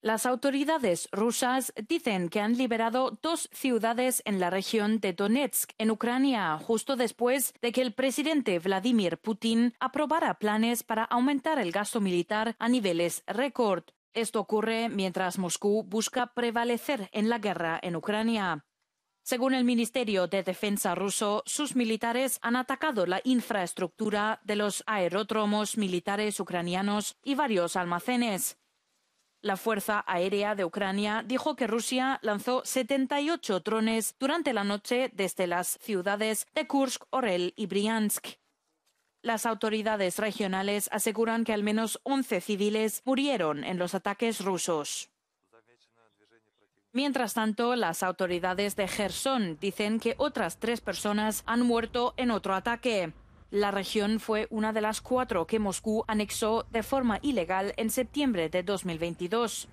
Las autoridades rusas dicen que han liberado dos ciudades en la región de Donetsk, en Ucrania, justo después de que el presidente Vladimir Putin aprobara planes para aumentar el gasto militar a niveles récord. Esto ocurre mientras Moscú busca prevalecer en la guerra en Ucrania. Según el Ministerio de Defensa ruso, sus militares han atacado la infraestructura de los aeródromos militares ucranianos y varios almacenes. La Fuerza Aérea de Ucrania dijo que Rusia lanzó 78 drones durante la noche desde las ciudades de Kursk, Orel y Briansk. Las autoridades regionales aseguran que al menos 11 civiles murieron en los ataques rusos. Mientras tanto, las autoridades de Gerson dicen que otras tres personas han muerto en otro ataque. La región fue una de las cuatro que Moscú anexó de forma ilegal en septiembre de 2022.